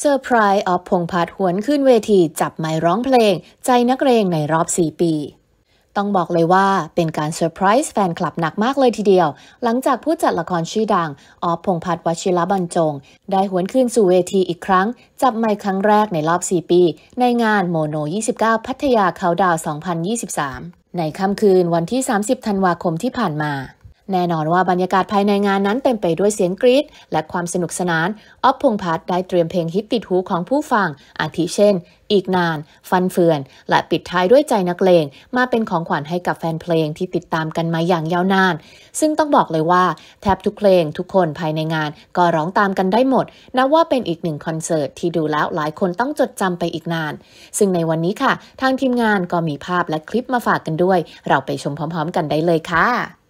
เซอร์ไพรส์ออฟพงพาดหวนขึ้นเวทีจับไม้ร้องเพลง ใจนักเรงในรอบ 4 ปี ต้องบอกเลยว่าเป็นการเซอร์ไพรส์แฟนคลับหนักมากเลยทีเดียว หลังจากผู้จัดละครชื่อดัง ออฟพงพัดวชิระบรรจง ได้หวนขึ้นสู่เวทีอีกครั้ง จับไม้ครั้งแรกในรอบ 4 ปี ในงานโมโน 29 พัทยาเขาดาว 2023 ในค่ำคืนวันที่ 30 ธันวาคมที่ผ่านมาแน่นอนว่าบรรยากาศภายในงานนั้นเต็มไปด้วยเสียงกรี๊ดและความสนุกสนานออฟพงพัฒได้เตรียมเพลงฮิตติดหูของผู้ฟัง อาทิเช่น อีกนาน ฟันเฟือน และปิดท้ายด้วยใจนักเลง มาเป็นของขวัญให้กับแฟนเพลงที่ติดตามกันมาอย่างยาวนาน ซึ่งต้องบอกเลยว่าแทบทุกเพลงทุกคนภายในงานก็ร้องตามกันได้หมดนับว่าเป็นอีกหนึ่งคอนเสิร์ตที่ดูแล้วหลายคนต้องจดจำไปอีกนาน ซึ่งในวันนี้ค่ะทางทีมงานก็มีภาพและคลิปมาฝากกันด้วย เราไปชมพร้อมๆ กันได้เลยค่ะ